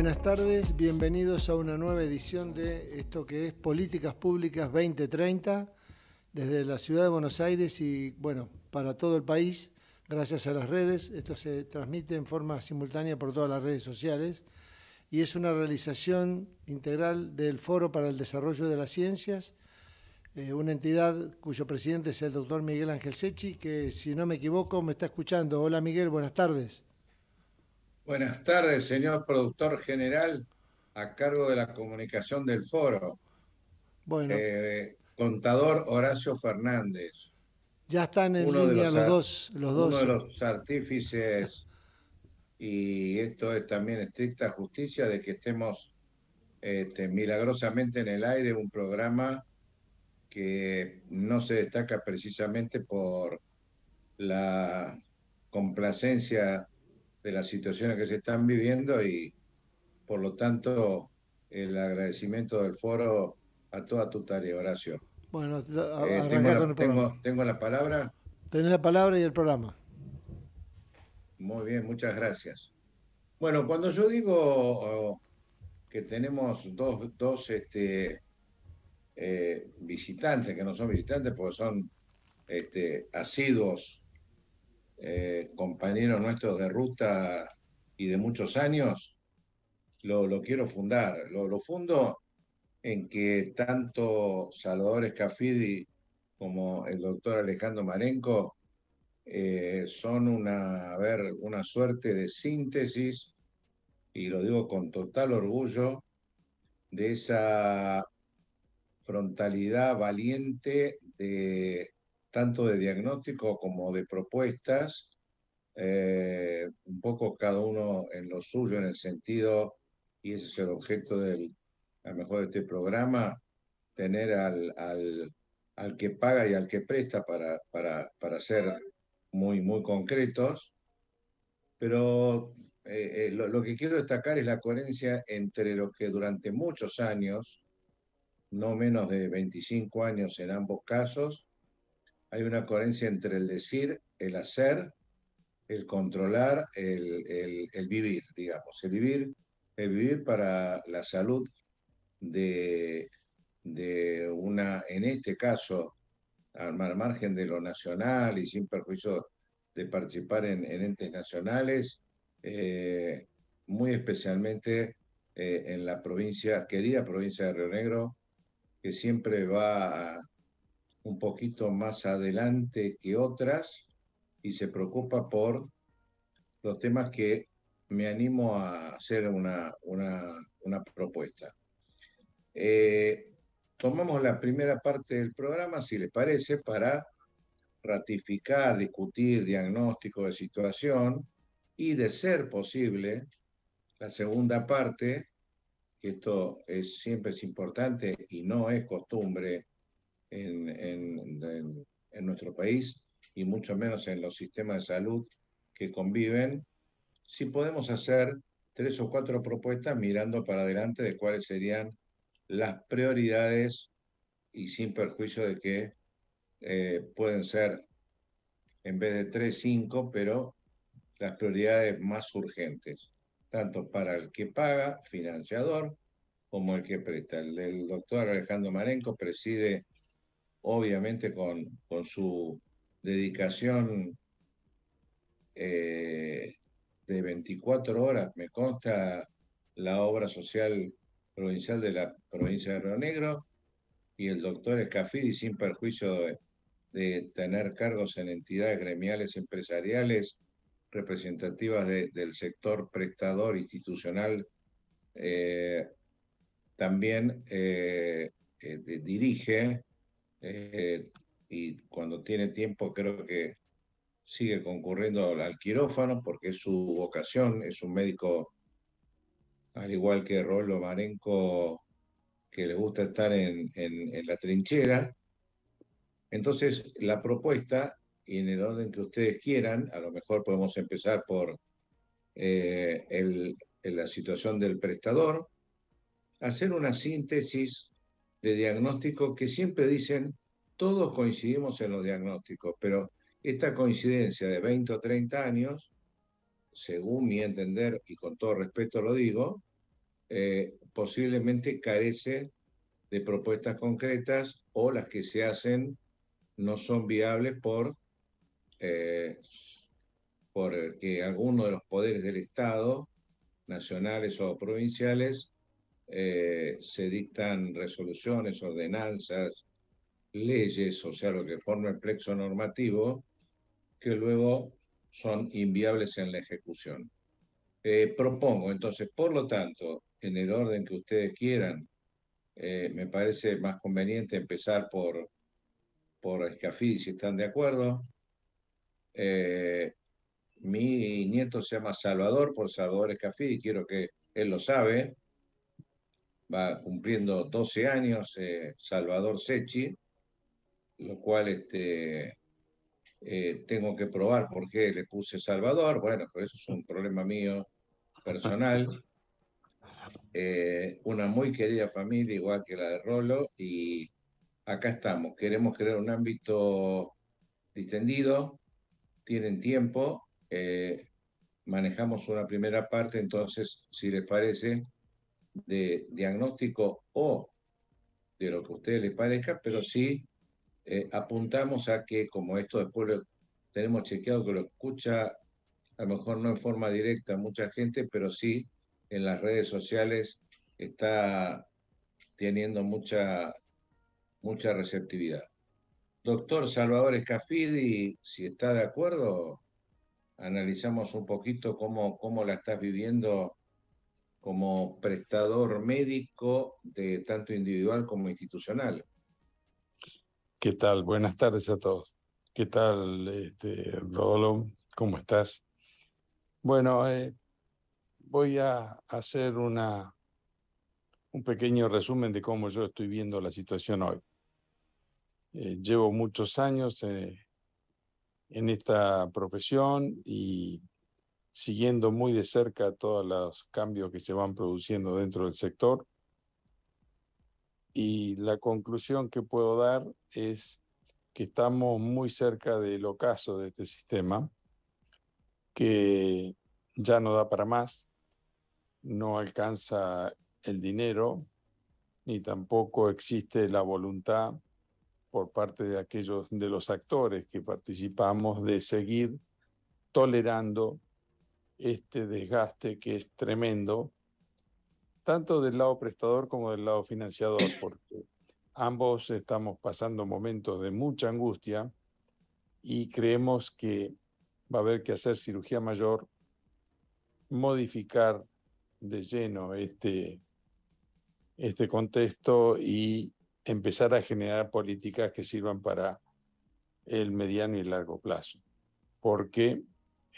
buenas tardes, bienvenidos a una nueva edición de esto que es Políticas Públicas 2030 desde la ciudad de Buenos Aires y bueno, para todo el país, gracias a las redes. Esto se transmite en forma simultánea por todas las redes sociales y es una realización integral del Foro para el Desarrollo de las Ciencias, eh, una entidad cuyo presidente es el doctor Miguel Ángel Sechi, que si no me equivoco me está escuchando. Hola Miguel, buenas tardes. Buenas tardes, señor productor general, a cargo de la comunicación del foro. Bueno. Eh, contador Horacio Fernández. Ya están en línea los, dos, los Uno de los artífices, y esto es también estricta justicia, de que estemos este, milagrosamente en el aire un programa que no se destaca precisamente por la complacencia de las situaciones que se están viviendo y por lo tanto el agradecimiento del foro a toda tu tarea, Horacio. Bueno, eh, tengo, la, tengo, la palabra. Tenés la palabra y el programa. Muy bien, muchas gracias. Bueno, cuando yo digo oh, que tenemos dos, este, eh, visitantes, que no son visitantes porque son este, asiduos eh, compañeros nuestros de ruta y de muchos años, lo, quiero fundar. Lo, fundo en que tanto Salvador Escafidi como el doctor Alejandro Marenco eh, son una, ver, una suerte de síntesis, y lo digo con total orgullo, de esa frontalidad valiente de tanto de diagnóstico como de propuestas, eh, un poco cada uno en lo suyo, en el sentido, y ese es el objeto del, a lo mejor de este programa, tener al, que paga y al que presta para, para, ser muy, muy concretos, pero eh, eh, lo, lo, que quiero destacar es la coherencia entre lo que durante muchos años, no menos de 25 años en ambos casos, hay una coherencia entre el decir, el hacer, el controlar, el, vivir, digamos, el vivir, el vivir para la salud de, una, en este caso, al margen de lo nacional y sin perjuicio de participar en, entes nacionales, eh, muy especialmente eh, en la provincia, querida provincia de Río Negro, que siempre va a, un poquito más adelante que otras y se preocupa por los temas que me animo a hacer una, propuesta. Eh, tomamos la primera parte del programa, si les parece, para ratificar, discutir diagnóstico de situación y, de ser posible, la segunda parte, que esto es, siempre es importante y no es costumbre en, nuestro país y mucho menos en los sistemas de salud que conviven, si podemos hacer tres o cuatro propuestas mirando para adelante de cuáles serían las prioridades y sin perjuicio de que eh, pueden ser en vez de tres, cinco, pero las prioridades más urgentes, tanto para el que paga, financiador, como el que presta. El, el doctor Alejandro Marenco preside obviamente con, con su dedicación eh, de 24 horas, me consta la obra social provincial de la provincia de Río Negro y el doctor Escafidi, sin perjuicio de, tener cargos en entidades gremiales empresariales representativas del sector prestador institucional, eh, también eh, dirige eh, y cuando tiene tiempo creo que sigue concurriendo al quirófano porque es su vocación, es un médico, al igual que Rollo Marenco, que le gusta estar en, la trinchera. Entonces, la propuesta, y en el orden que ustedes quieran, a lo mejor podemos empezar por eh, la situación del prestador, hacer una síntesis de diagnóstico que siempre dicen, todos coincidimos en los diagnósticos, pero esta coincidencia de 20 o 30 años, según mi entender, y con todo respeto lo digo, eh, posiblemente carece de propuestas concretas o las que se hacen no son viables por eh, eh que alguno de los poderes del Estado, nacionales o provinciales, eh, se dictan resoluciones, ordenanzas, leyes, o sea, lo que forma el plexo normativo, que luego son inviables en la ejecución. Eh, propongo, entonces, por lo tanto, en el orden que ustedes quieran, eh, me parece más conveniente empezar por, por Escafí, si están de acuerdo. mi nieto se llama Salvador por Salvador Escafí, quiero que él lo sabe va cumpliendo 12 años eh, Salvador Sechi, lo cual este, eh, tengo que probar por qué le puse Salvador, bueno, pero eso es un problema mío personal. Eh, una muy querida familia, igual que la de Rolo, y acá estamos. Queremos crear un ámbito distendido, tienen tiempo, manejamos una primera parte, entonces, si les parece, de diagnóstico o de lo que a ustedes les parezca, pero sí eh, apuntamos a que como esto después lo tenemos chequeado, que lo escucha a lo mejor no en forma directa mucha gente, pero sí en las redes sociales está teniendo mucha, mucha receptividad. Doctor Salvador Escafidi, si está de acuerdo, analizamos un poquito cómo, cómo la estás viviendo como prestador médico de tanto individual como institucional. ¿Qué tal? Buenas tardes a todos. ¿Qué tal, este, Rodolfo? ¿Cómo estás? Bueno, eh, voy a hacer una, un pequeño resumen de cómo yo estoy viendo la situación hoy. Eh, llevo muchos años eh, en esta profesión y siguiendo muy de cerca todos los cambios que se van produciendo dentro del sector. Y la conclusión que puedo dar es que estamos muy cerca del ocaso de este sistema, que ya no da para más, no alcanza el dinero, ni tampoco existe la voluntad por parte de aquellos de los actores que participamos de seguir tolerando este desgaste que es tremendo, tanto del lado prestador como del lado financiador, porque ambos estamos pasando momentos de mucha angustia y creemos que va a haber que hacer cirugía mayor, modificar de lleno este, este contexto y empezar a generar políticas que sirvan para el mediano y largo plazo, porque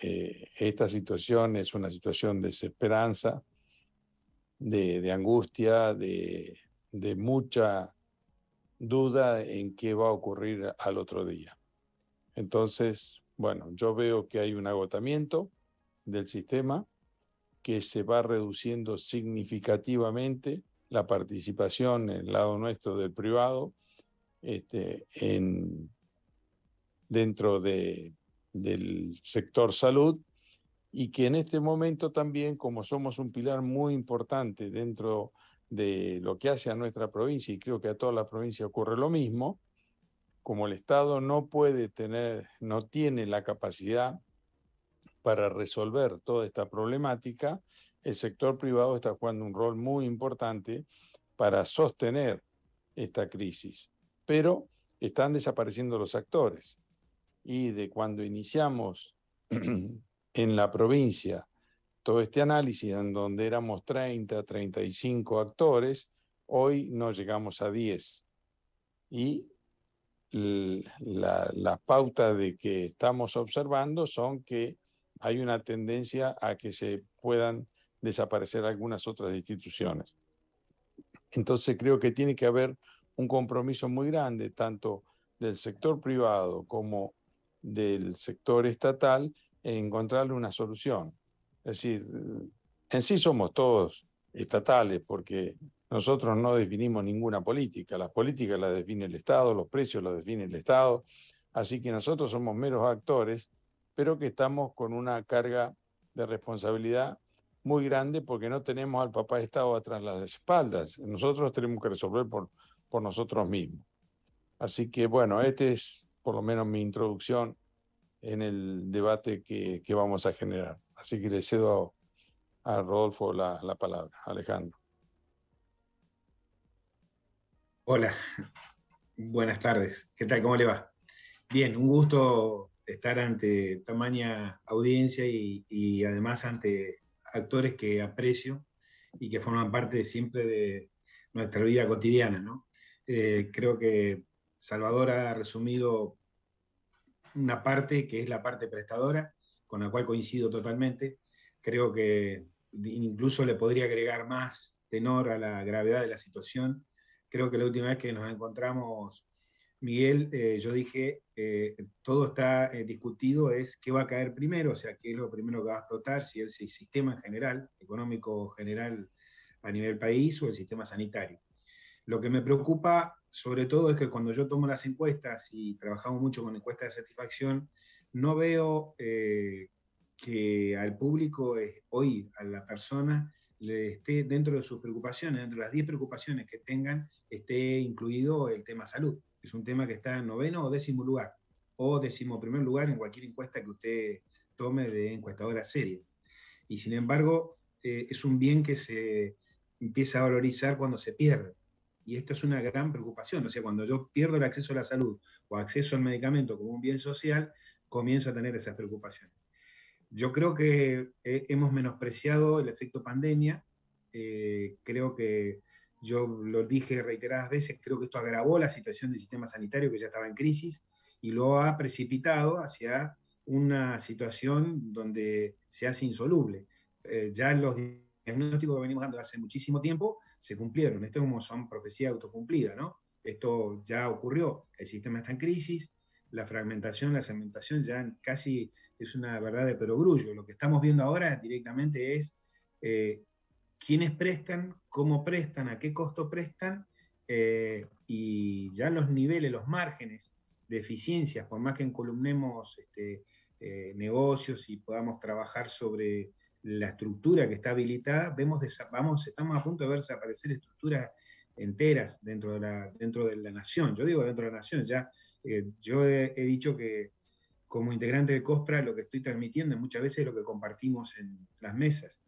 eh, esta situación es una situación de desesperanza, de, angustia, de, mucha duda en qué va a ocurrir al otro día. Entonces, bueno, yo veo que hay un agotamiento del sistema, que se va reduciendo significativamente la participación en el lado nuestro del privado este, dentro de del sector salud y que en este momento también, como somos un pilar muy importante dentro de lo que hace a nuestra provincia, y creo que a toda la provincia ocurre lo mismo, como el Estado no puede tener, no tiene la capacidad para resolver toda esta problemática, el sector privado está jugando un rol muy importante para sostener esta crisis. Pero están desapareciendo los actores y de cuando iniciamos en la provincia todo este análisis, en donde éramos 30, 35 actores, hoy no llegamos a 10. Y la, la pauta de que estamos observando son que hay una tendencia a que se puedan desaparecer algunas otras instituciones. Entonces creo que tiene que haber un compromiso muy grande, tanto del sector privado como del sector estatal e encontrarle una solución. Es decir, en sí somos todos estatales porque nosotros no definimos ninguna política. Las políticas las define el Estado, los precios los define el Estado. Así que nosotros somos meros actores, pero que estamos con una carga de responsabilidad muy grande porque no tenemos al papá Estado atrás las espaldas. Nosotros tenemos que resolver por, por nosotros mismos. Así que bueno, este es por lo menos mi introducción en el debate que, vamos a generar. Así que le cedo a, Rodolfo la, palabra, Alejandro. Hola, buenas tardes. ¿Qué tal? ¿Cómo le va? Bien, un gusto estar ante tamaña audiencia y, y además ante actores que aprecio y que forman parte siempre de nuestra vida cotidiana. Eh, creo que Salvador ha resumido una parte que es la parte prestadora, con la cual coincido totalmente. Creo que incluso le podría agregar más tenor a la gravedad de la situación. Creo que la última vez que nos encontramos, Miguel, eh, yo dije, eh, todo está eh, discutido, es qué va a caer primero, o sea, qué es lo primero que va a explotar, si es el sistema en general, económico general a nivel país o el sistema sanitario. Lo que me preocupa sobre todo es que cuando yo tomo las encuestas y trabajamos mucho con encuestas de satisfacción, no veo eh, que al público eh, hoy, a la persona, le esté dentro de sus preocupaciones, dentro de las 10 preocupaciones que tengan, esté incluido el tema salud. Es un tema que está en noveno o décimo lugar, o décimo primer lugar en cualquier encuesta que usted tome de encuestadora seria. Y sin embargo, eh, es un bien que se empieza a valorizar cuando se pierde y esto es una gran preocupación. O sea, cuando yo pierdo el acceso a la salud o acceso al medicamento como un bien social, comienzo a tener esas preocupaciones. Yo creo que eh, hemos menospreciado el efecto pandemia. Eh, creo que yo lo dije reiteradas veces, creo que esto agravó la situación del sistema sanitario que ya estaba en crisis y lo ha precipitado hacia una situación donde se hace insoluble. Eh, ya los diagnóstico que venimos dando hace muchísimo tiempo se cumplieron. Esto es como son profecía autocumplida, ¿no? Esto ya ocurrió, el sistema está en crisis, la fragmentación, la segmentación ya casi es una verdad de perogrullo. Lo que estamos viendo ahora directamente es eh, quiénes prestan, cómo prestan, a qué costo prestan, eh, y ya los niveles, los márgenes de eficiencias, por más que encolumnemos este, eh, negocios y podamos trabajar sobre la estructura que está habilitada, vemos vamos, estamos a punto de ver desaparecer estructuras enteras dentro de, la, dentro de la nación. Yo digo dentro de la nación, ya eh, yo he, dicho que como integrante de COSPRA lo que estoy transmitiendo muchas veces lo que compartimos en las mesas.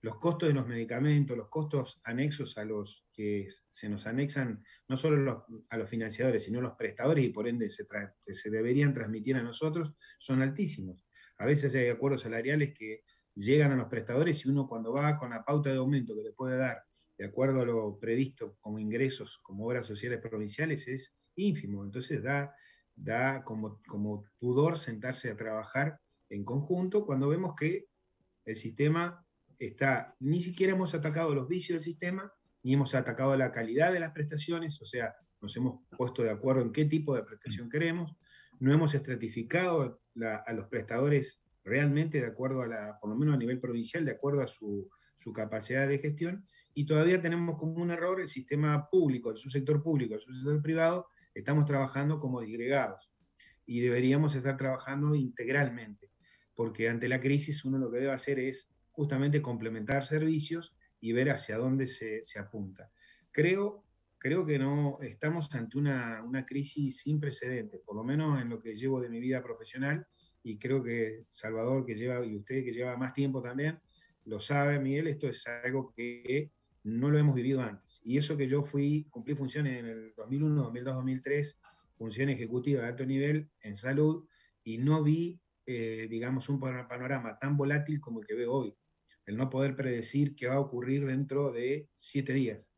Los costos de los medicamentos, los costos anexos a los que se nos anexan no solo a los financiadores, sino a los prestadores y por ende se, se deberían transmitir a nosotros, son altísimos. A veces hay acuerdos salariales que llegan a los prestadores y uno cuando va con la pauta de aumento que le puede dar, de acuerdo a lo previsto como ingresos, como obras sociales provinciales, es ínfimo. Entonces da, da como, como pudor sentarse a trabajar en conjunto cuando vemos que el sistema está, ni siquiera hemos atacado los vicios del sistema, ni hemos atacado la calidad de las prestaciones, o sea, nos hemos puesto de acuerdo en qué tipo de prestación queremos, no hemos estratificado a los prestadores realmente de acuerdo a la, por lo menos a nivel provincial, de acuerdo a su, su capacidad de gestión, y todavía tenemos como un error el sistema público, el sector público, el sector privado, estamos trabajando como disgregados y deberíamos estar trabajando integralmente, porque ante la crisis uno lo que debe hacer es justamente complementar servicios y ver hacia dónde se, se apunta. Creo, creo que no estamos ante una, una crisis sin precedentes, por lo menos en lo que llevo de mi vida profesional, y creo que Salvador, que lleva, y usted que lleva más tiempo también, lo sabe, Miguel, esto es algo que no lo hemos vivido antes. Y eso que yo fui, cumplí funciones en el 2001, 2002, 2003, función ejecutiva de alto nivel en salud, y no vi, eh, digamos, un panorama tan volátil como el que veo hoy. El no poder predecir qué va a ocurrir dentro de siete días,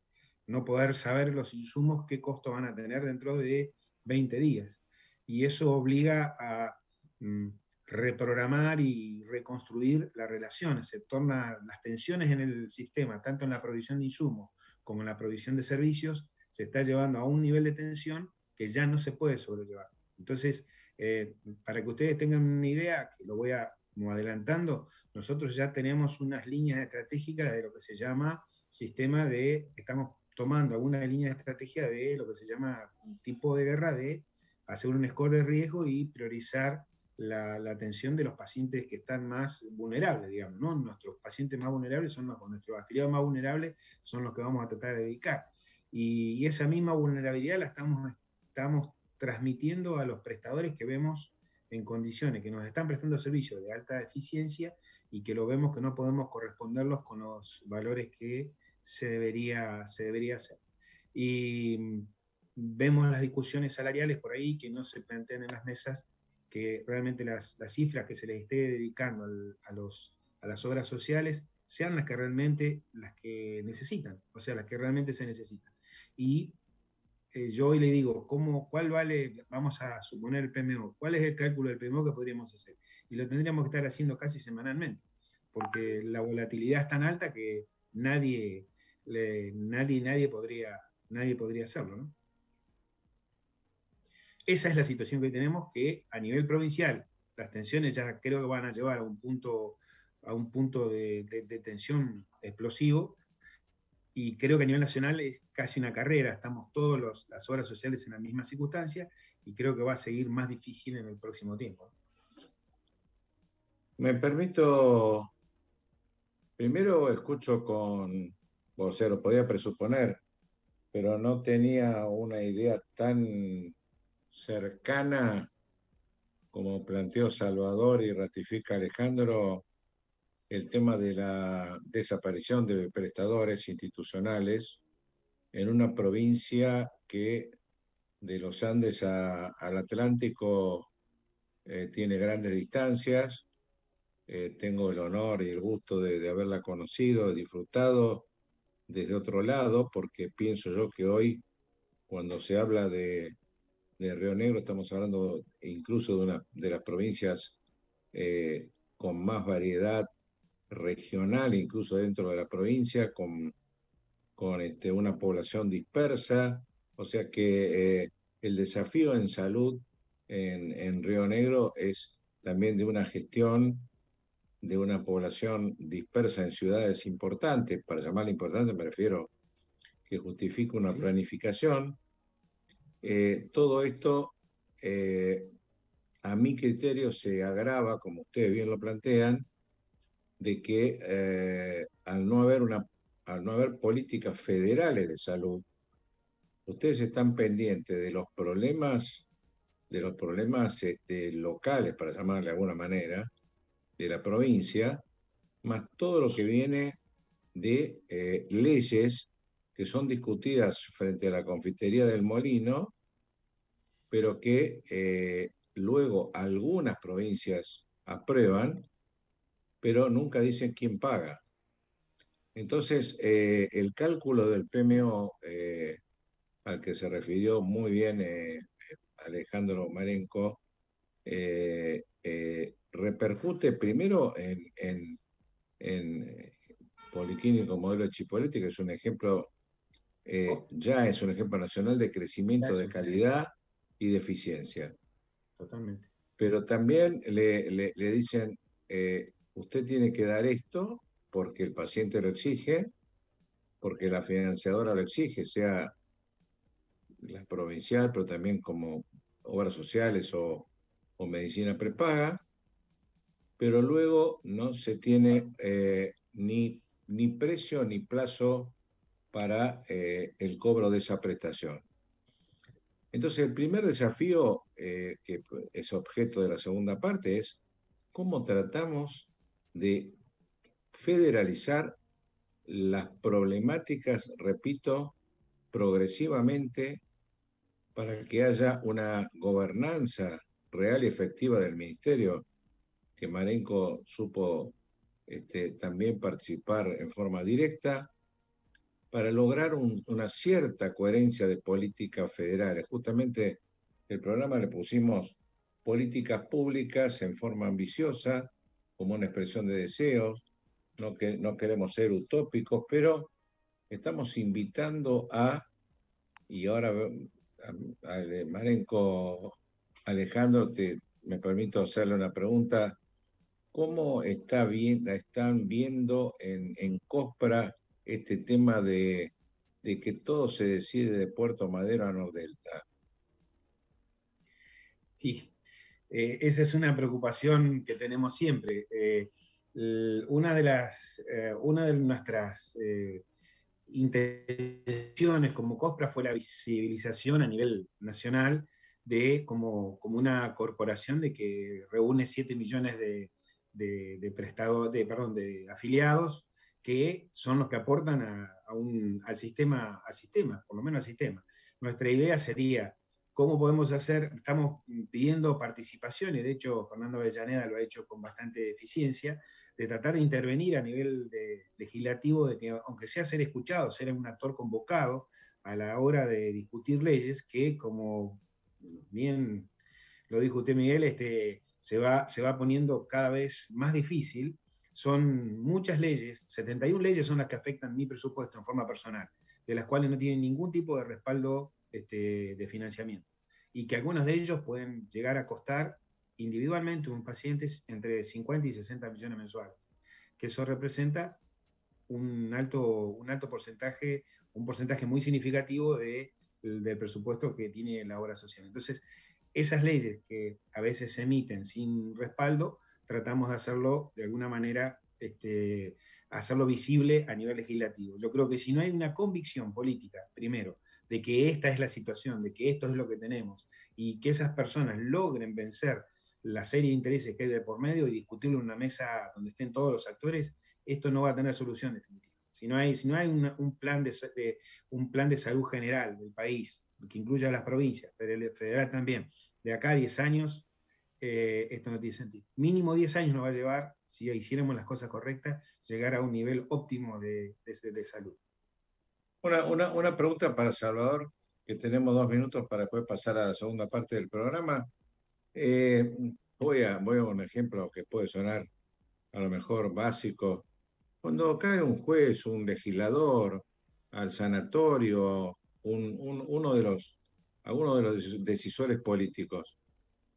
no poder saber los insumos, qué costo van a tener dentro de 20 días. Y eso obliga a Mm, reprogramar y reconstruir las relaciones, Se torna las tensiones en el sistema, tanto en la provisión de insumos como en la provisión de servicios, se está llevando a un nivel de tensión que ya no se puede sobrellevar. Entonces, eh, para que ustedes tengan una idea, que lo voy a adelantando, nosotros ya tenemos unas líneas estratégicas de lo que se llama sistema de, estamos tomando alguna línea de estrategia de lo que se llama tipo de guerra de hacer un score de riesgo y priorizar la, atención de los pacientes que están más vulnerables, digamos, ¿no? Nuestros pacientes más vulnerables son los, nuestros afiliados más vulnerables son los que vamos a tratar de dedicar. Y, esa misma vulnerabilidad la estamos, estamos transmitiendo a los prestadores que vemos en condiciones que nos están prestando servicios de alta eficiencia y que lo vemos que no podemos corresponderlos con los valores que se debería, se debería hacer. Y mm, vemos las discusiones salariales por ahí que no se plantean en las mesas que realmente las, cifras que se les esté dedicando a, los, a las obras sociales sean las que realmente las que necesitan, o sea, las que realmente se necesitan. Y eh, yo hoy le digo, ¿cómo, ¿cuál vale, vamos a suponer el PMO, cuál es el cálculo del PMO que podríamos hacer? Y lo tendríamos que estar haciendo casi semanalmente, porque la volatilidad es tan alta que nadie, nadie, nadie, podría, nadie podría hacerlo, ¿no? Esa es la situación que tenemos que a nivel provincial las tensiones ya creo que van a llevar a un punto, a un punto de, de tensión explosivo y creo que a nivel nacional es casi una carrera, estamos todas las obras sociales en la misma circunstancia y creo que va a seguir más difícil en el próximo tiempo. Me permito, primero escucho con, o sea, lo podía presuponer, pero no tenía una idea tan cercana, como planteó Salvador y ratifica Alejandro, el tema de la desaparición de prestadores institucionales en una provincia que de los Andes al Atlántico eh, tiene grandes distancias. Eh, tengo el honor y el gusto de, de haberla conocido, disfrutado desde otro lado, porque pienso yo que hoy, cuando se habla de, de Río Negro, estamos hablando incluso de una de las provincias eh, con más variedad regional, incluso dentro de la provincia, con, con este, una población dispersa. O sea que eh, el desafío en salud en, en, Río Negro es también de una gestión de una población dispersa en ciudades importantes, para llamarla importante me refiero que justifique una planificación, eh, todo esto, eh, a mi criterio, se agrava, como ustedes bien lo plantean, de que eh, al, no haber una, al no haber políticas federales de salud, ustedes están pendientes de los problemas, de los problemas este, locales, para llamarle de alguna manera, de la provincia, más todo lo que viene de leyes que son discutidas frente a la confitería del Molino pero que eh, luego algunas provincias aprueban, pero nunca dicen quién paga. Entonces, eh, el cálculo del PMO eh, al que se refirió muy bien Alejandro Marenco, repercute primero en, en, Poliquínico Modelo Chipolético, que es un ejemplo oh. ya es un ejemplo nacional de crecimiento de calidad deficiencia. Totalmente. Pero también le, dicen, eh, usted tiene que dar esto porque el paciente lo exige, porque la financiadora lo exige, sea la provincial, pero también como obras sociales o, medicina prepaga, pero luego no se tiene eh, ni, ni precio ni plazo para eh, el cobro de esa prestación. Entonces, el primer desafío eh, que es objeto de la segunda parte es cómo tratamos de federalizar las problemáticas, repito, progresivamente para que haya una gobernanza real y efectiva del ministerio, que Marenco supo este, también participar en forma directa, para lograr una cierta coherencia de políticas federales. Justamente el programa le pusimos políticas públicas en forma ambiciosa, como una expresión de deseos, no, que, no queremos ser utópicos, pero estamos invitando a, y ahora a, Marenco Alejandro, te, me permito hacerle una pregunta, ¿cómo está la están viendo en, en COSPRA? este tema de, que todo se decide de Puerto Madero a Nordelta? Sí, eh, esa es una preocupación que tenemos siempre. Eh, una de las, eh, una de nuestras intenciones como COSPRA fue la visibilización a nivel nacional de como, una corporación de que reúne 7 millones de, de, de, perdón, de afiliados que son los que aportan al, sistema, al sistema, por lo menos al sistema. Nuestra idea sería cómo podemos hacer, estamos pidiendo participaciones, de hecho Fernando Avellaneda lo ha hecho con bastante eficiencia, de tratar de intervenir a nivel legislativo, de que aunque sea ser escuchado, ser un actor convocado a la hora de discutir leyes, que como bien lo dijo usted Miguel, este, se, va, se va poniendo cada vez más difícil son muchas leyes, 71 leyes son las que afectan mi presupuesto en forma personal, de las cuales no tienen ningún tipo de respaldo este, de financiamiento. Y que algunos de ellos pueden llegar a costar individualmente un paciente entre 50 y 60 millones mensuales, que eso representa un alto, un alto porcentaje, un porcentaje muy significativo de, del presupuesto que tiene la obra social. Entonces, esas leyes que a veces se emiten sin respaldo tratamos de hacerlo de alguna manera, este, hacerlo visible a nivel legislativo. Yo creo que si no hay una convicción política, primero, de que esta es la situación, de que esto es lo que tenemos, y que esas personas logren vencer la serie de intereses que hay de por medio y discutirlo en una mesa donde estén todos los actores, esto no va a tener solución definitiva. Si no hay, si no hay un, plan de, un plan de salud general del país, que incluya a las provincias, pero el federal también, de acá a 10 años, eh, esto no tiene sentido. Mínimo 10 años nos va a llevar, si hiciéramos las cosas correctas, llegar a un nivel óptimo de, de, salud. Una, una, una, pregunta para Salvador, que tenemos dos minutos para poder pasar a la segunda parte del programa. Eh, voy, a, voy a un ejemplo que puede sonar a lo mejor básico. Cuando cae un juez, un legislador, al sanatorio, un, uno de los, a uno de los decisores políticos,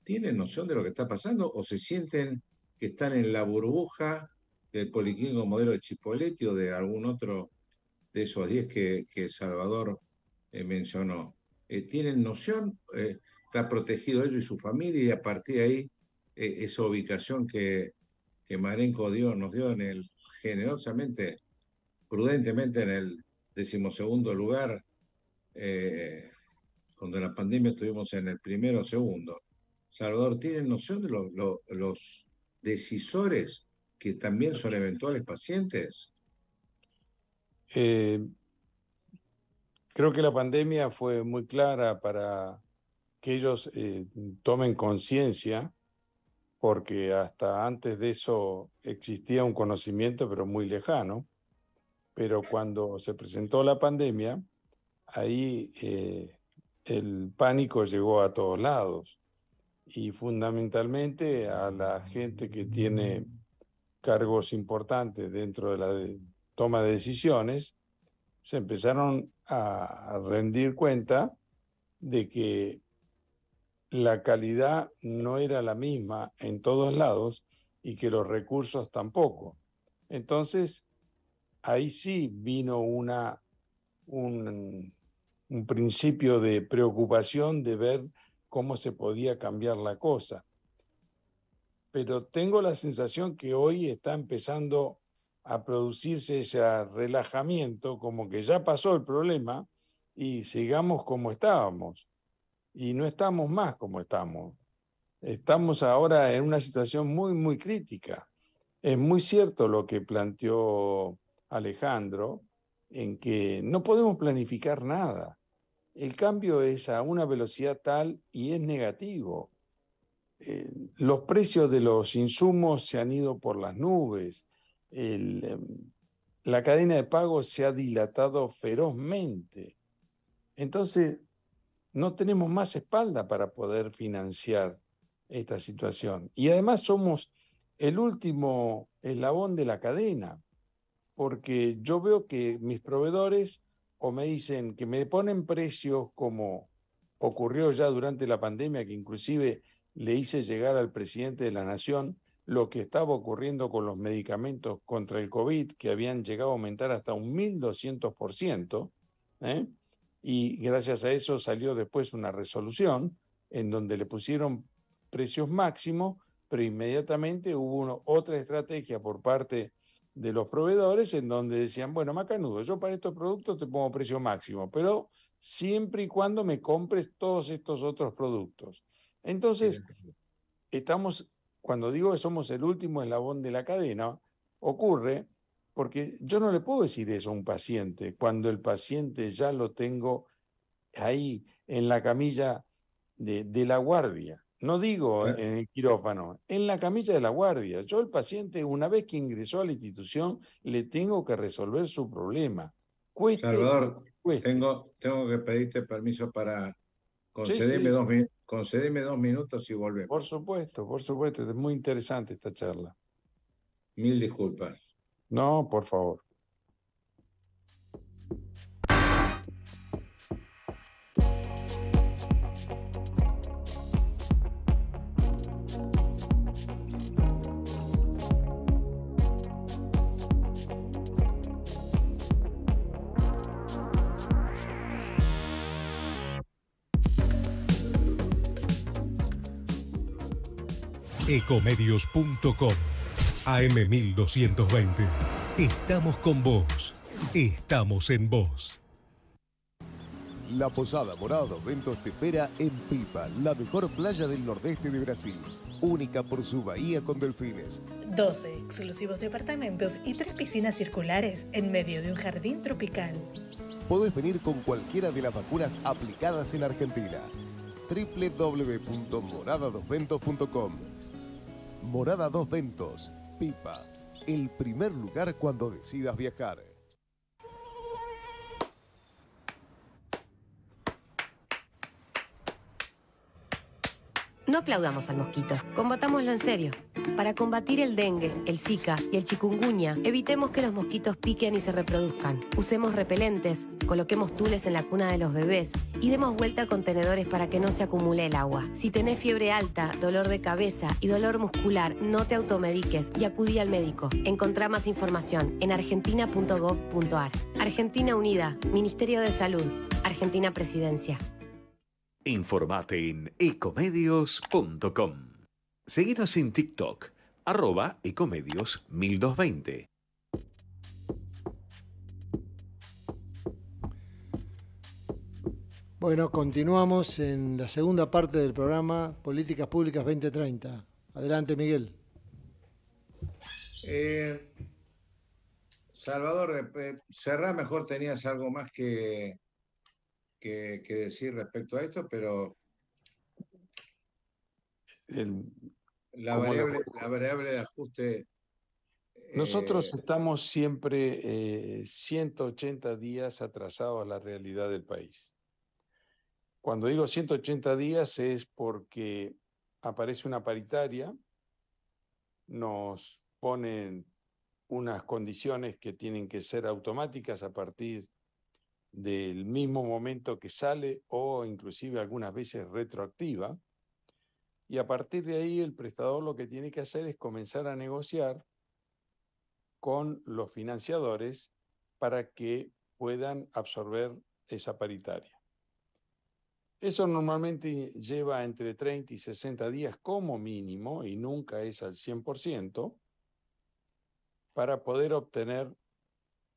tienen noción de lo que está pasando o se sienten que están en la burbuja del poliquínico modelo de Chipoletti o de algún otro de esos 10 que, Salvador eh, mencionó. Eh, tienen noción, eh, está protegido ellos y su familia y a partir de ahí esa ubicación que, que Marenco nos dio en el generosamente, prudentemente en el decimosegundo lugar, cuando la pandemia estuvimos en el primero o segundo. Salvador, ¿tienen noción de los decisores que también son eventuales pacientes? Eh, creo que la pandemia fue muy clara para que ellos eh, tomen conciencia, porque hasta antes de eso existía un conocimiento, pero muy lejano. Pero cuando se presentó la pandemia, ahí eh, el pánico llegó a todos lados y fundamentalmente a la gente que tiene cargos importantes dentro de la toma de decisiones, se empezaron a rendir cuenta de que la calidad no era la misma en todos lados y que los recursos tampoco. Entonces, ahí sí vino una, un principio de preocupación de ver cómo se podía cambiar la cosa. Pero tengo la sensación que hoy está empezando a producirse ese relajamiento, como que ya pasó el problema y sigamos como estábamos. Y no estamos más como estamos. Estamos ahora en una situación muy, muy crítica. Es muy cierto lo que planteó Alejandro, en que no podemos planificar nada el cambio es a una velocidad tal y es negativo. Eh, los precios de los insumos se han ido por las nubes. Em, la cadena de pago se ha dilatado ferozmente. Entonces, no tenemos más espalda para poder financiar esta situación. Y además somos el último eslabón de la cadena, porque yo veo que mis proveedores o me dicen que me ponen precios como ocurrió ya durante la pandemia, que inclusive le hice llegar al presidente de la Nación lo que estaba ocurriendo con los medicamentos contra el COVID, que habían llegado a aumentar hasta un 1.200%, ¿eh? y gracias a eso salió después una resolución en donde le pusieron precios máximos, pero inmediatamente hubo otra estrategia por parte de los proveedores en donde decían, bueno, Macanudo, yo para estos productos te pongo precio máximo, pero siempre y cuando me compres todos estos otros productos. Entonces, estamos, cuando digo que somos el último eslabón de la cadena, ocurre porque yo no le puedo decir eso a un paciente cuando el paciente ya lo tengo ahí en la camilla de, de la guardia. No digo eh. en el quirófano, en la camilla de la guardia. Yo, el paciente, una vez que ingresó a la institución, le tengo que resolver su problema. Salvador, Tengo, tengo que pedirte permiso para concederme, Dos, concederme dos minutos y volvemos. Por supuesto, por supuesto. Es muy interesante esta charla. Mil disculpas. No, por favor. ecomedios.com. AM1220. Estamos con vos. Estamos en vos. La Posada Morado Ventos te espera en Pipa, la mejor playa del nordeste de Brasil. Única por su bahía con delfines. 12 exclusivos departamentos y tres piscinas circulares en medio de un jardín tropical. Podés venir con cualquiera de las vacunas aplicadas en Argentina www.moradadosventos.com Morada Dos Ventos, Pipa, el primer lugar cuando decidas viajar. No aplaudamos al mosquito, combatámoslo en serio. Para combatir el dengue, el zika y el chikungunya, evitemos que los mosquitos piquen y se reproduzcan. Usemos repelentes, coloquemos tules en la cuna de los bebés y demos vuelta a contenedores para que no se acumule el agua. Si tenés fiebre alta, dolor de cabeza y dolor muscular, no te automediques y acudí al médico. Encontrá más información en argentina.gov.ar. Argentina Unida, Ministerio de Salud, Argentina Presidencia. Informate en ecomedios.com. Seguinos en TikTok, arroba ecomedios 1220. Bueno, continuamos en la segunda parte del programa Políticas Públicas 2030. Adelante, Miguel. Eh, Salvador, eh, eh, cerrá mejor, tenías algo más que que, decir respecto a esto, pero la, variable, la, variable, de ajuste. Nosotros eh, estamos siempre 180 eh, días atrasados a la realidad del país. Cuando digo 180 días es porque aparece una paritaria, nos ponen unas condiciones que tienen que ser automáticas a partir del mismo momento que sale o inclusive algunas veces retroactiva. Y a partir de ahí el prestador lo que tiene que hacer es comenzar a negociar con los financiadores para que puedan absorber esa paritaria. Eso normalmente lleva entre 30 y 60 días como mínimo y nunca es al 100% para poder obtener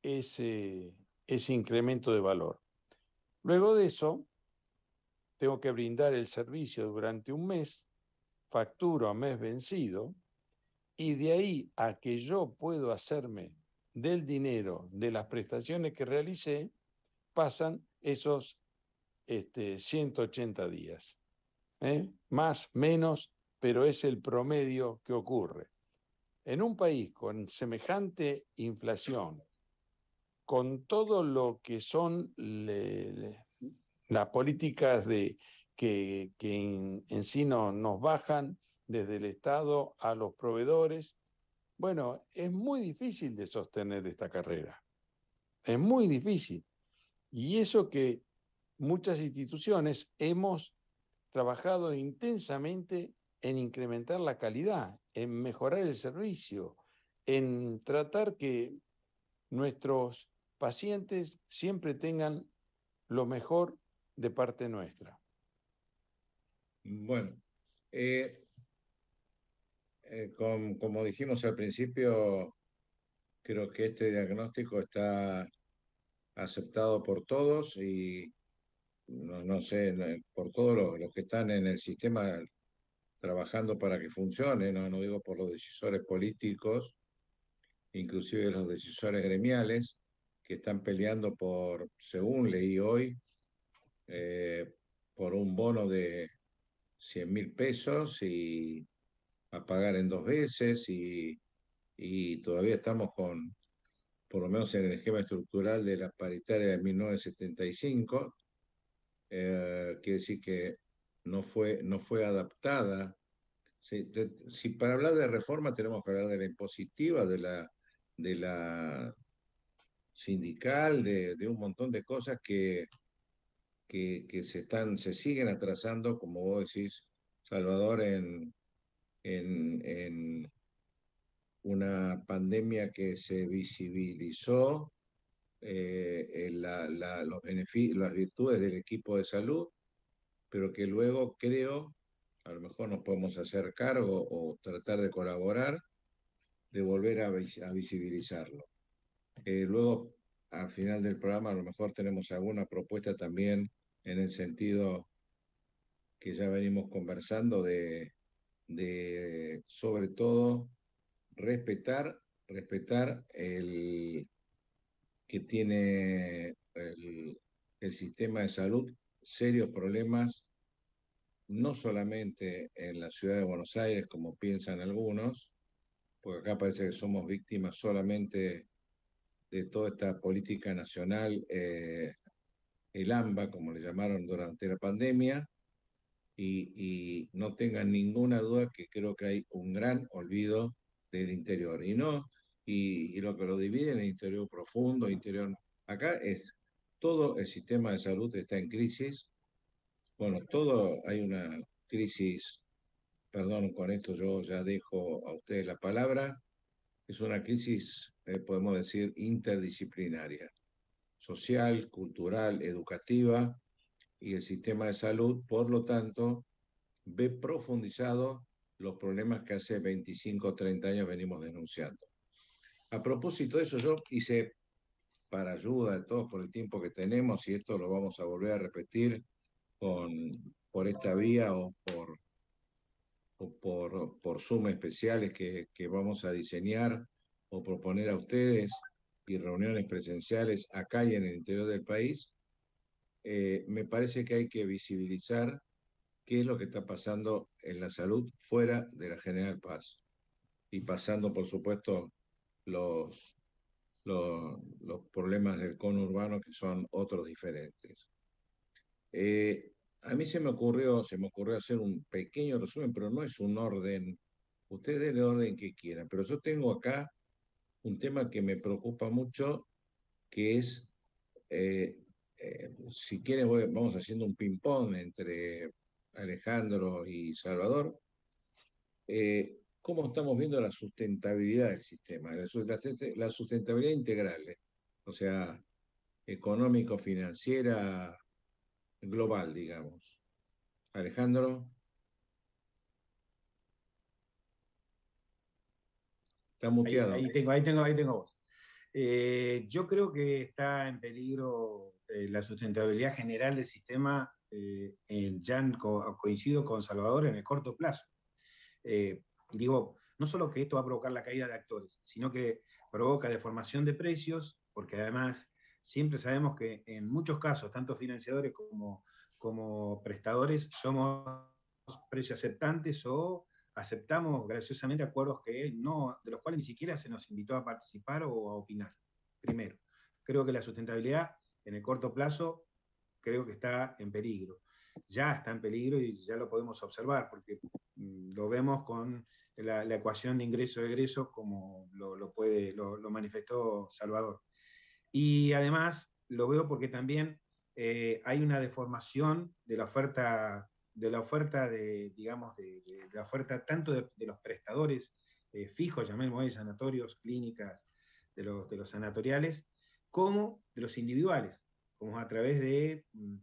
ese, ese incremento de valor. Luego de eso, tengo que brindar el servicio durante un mes, facturo a mes vencido, y de ahí a que yo puedo hacerme del dinero de las prestaciones que realicé, pasan esos 180 este, días. ¿eh? Más, menos, pero es el promedio que ocurre. En un país con semejante inflación con todo lo que son las políticas de, que, en, sí nos bajan desde el Estado a los proveedores. Bueno, es muy difícil de sostener esta carrera. Es muy difícil. Y eso que muchas instituciones hemos trabajado intensamente en incrementar la calidad, en mejorar el servicio, en tratar que nuestros pacientes siempre tengan lo mejor de parte nuestra. Bueno, eh, eh, como dijimos al principio, creo que este diagnóstico está aceptado por todos y no, sé, por todos los, que están en el sistema trabajando para que funcione, no digo por los decisores políticos, inclusive los decisores gremiales, que están peleando por, según leí hoy, eh, por un bono de 100 mil pesos y a pagar en dos veces y, y todavía estamos con, por lo menos en el esquema estructural de la paritaria de 1975, eh, quiere decir que no fue, no fue adaptada. Si, si, para hablar de reforma tenemos que hablar de la impositiva, de la, de la, sindical, de, un montón de cosas que, que, se, están, se siguen atrasando, como vos decís, Salvador, en, en, una pandemia que se visibilizó, eh, las virtudes del equipo de salud, pero que luego creo, a lo mejor nos podemos hacer cargo o tratar de colaborar, de volver a visibilizarlo. Eh, luego, al final del programa, a lo mejor tenemos alguna propuesta también en el sentido que ya venimos conversando de, de sobre todo, respetar, respetar el que tiene el, el sistema de salud serios problemas, no solamente en la ciudad de Buenos Aires, como piensan algunos, porque acá parece que somos víctimas solamente de toda esta política nacional, eh, el AMBA, como le llamaron durante la pandemia, y, no tengan ninguna duda que creo que hay un gran olvido del interior. Y no, y, lo que lo divide en el interior profundo, interior. Acá es todo el sistema de salud está en crisis. Bueno, todo hay una crisis, perdón, con esto yo ya dejo a ustedes la palabra, es una crisis, eh, podemos decir, interdisciplinaria, social, cultural, educativa, y el sistema de salud, por lo tanto, ve profundizado los problemas que hace 25 o 30 años venimos denunciando. A propósito de eso, yo hice, para ayuda de todos por el tiempo que tenemos, y esto lo vamos a volver a repetir con, por esta vía o por o por, por Zoom especiales que, que vamos a diseñar o proponer a ustedes y reuniones presenciales acá y en el interior del país, eh, me parece que hay que visibilizar qué es lo que está pasando en la salud fuera de la General Paz y pasando, por supuesto, los, los, los problemas del conurbano que son otros diferentes. Eh, a mí se me ocurrió, se me ocurrió hacer un pequeño resumen, pero no es un orden. Ustedes den el orden que quieran, pero yo tengo acá un tema que me preocupa mucho, que es, eh, eh, si quieren, vamos haciendo un ping-pong entre Alejandro y Salvador. Eh, ¿Cómo estamos viendo la sustentabilidad del sistema? La, la sustentabilidad integral, o sea, económico-financiera, global, digamos. Alejandro. Está muteado. Ahí, tengo, ahí tengo, ahí tengo vos. Eh, yo creo que está en peligro eh, la sustentabilidad general del sistema. Eh, en, ya coincido con Salvador en el corto plazo. digo, no solo que esto va a provocar la caída de actores, sino que provoca deformación de precios, porque además siempre sabemos que en muchos casos, tanto financiadores como, como prestadores, somos precios aceptantes o aceptamos graciosamente acuerdos que no, de los cuales ni siquiera se nos invitó a participar o a opinar. Primero, creo que la sustentabilidad en el corto plazo creo que está en peligro. Ya está en peligro y ya lo podemos observar porque mm, lo vemos con la, ecuación de ingreso-egreso como lo, puede, lo manifestó Salvador. Y además lo veo porque también eh, hay una deformación de la oferta, de la oferta de, digamos, de, la oferta tanto de, los prestadores eh, fijos, llamémosle sanatorios, clínicas, de los, de los sanatoriales, como de los individuales, como a través de mm,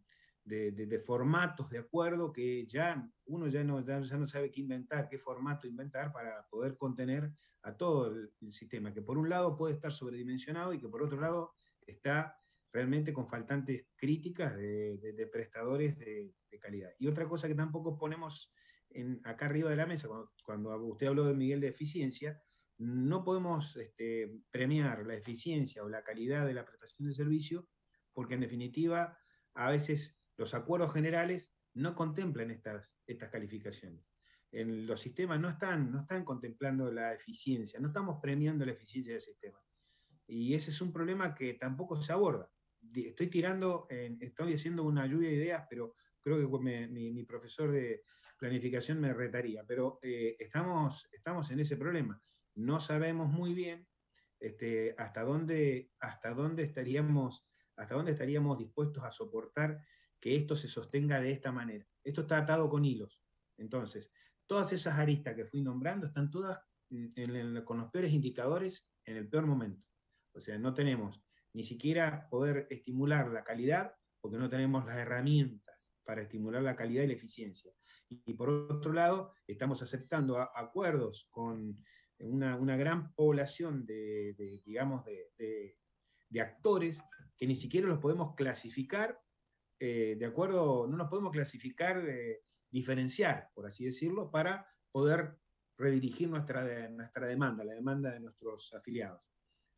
de, formatos de acuerdo que ya uno ya no, ya, no sabe qué inventar, qué formato inventar para poder contener a todo el, sistema, que por un lado puede estar sobredimensionado y que por otro lado está realmente con faltantes críticas de, prestadores de, calidad. Y otra cosa que tampoco ponemos acá arriba de la mesa, cuando, usted habló de Miguel de eficiencia, no podemos este, premiar la eficiencia o la calidad de la prestación de servicio, porque en definitiva a veces los acuerdos generales no contemplan estas, estas calificaciones. En los sistemas no están, no están contemplando la eficiencia, no estamos premiando la eficiencia del sistema. Y ese es un problema que tampoco se aborda. Estoy tirando, estoy haciendo una lluvia de ideas, pero creo que mi, profesor de planificación me retaría. Pero eh, estamos, estamos en ese problema. No sabemos muy bien este, hasta, dónde, hasta, dónde estaríamos, hasta dónde estaríamos dispuestos a soportar que esto se sostenga de esta manera. Esto está atado con hilos. Entonces, todas esas aristas que fui nombrando están todas con los peores indicadores en el peor momento. O sea, no tenemos ni siquiera poder estimular la calidad porque no tenemos las herramientas para estimular la calidad y la eficiencia. Y, por otro lado, estamos aceptando acuerdos con una, gran población de, digamos, de actores que ni siquiera los podemos clasificar eh, de acuerdo, no nos podemos clasificar, eh, diferenciar, por así decirlo, para poder redirigir nuestra, demanda, la demanda de nuestros afiliados.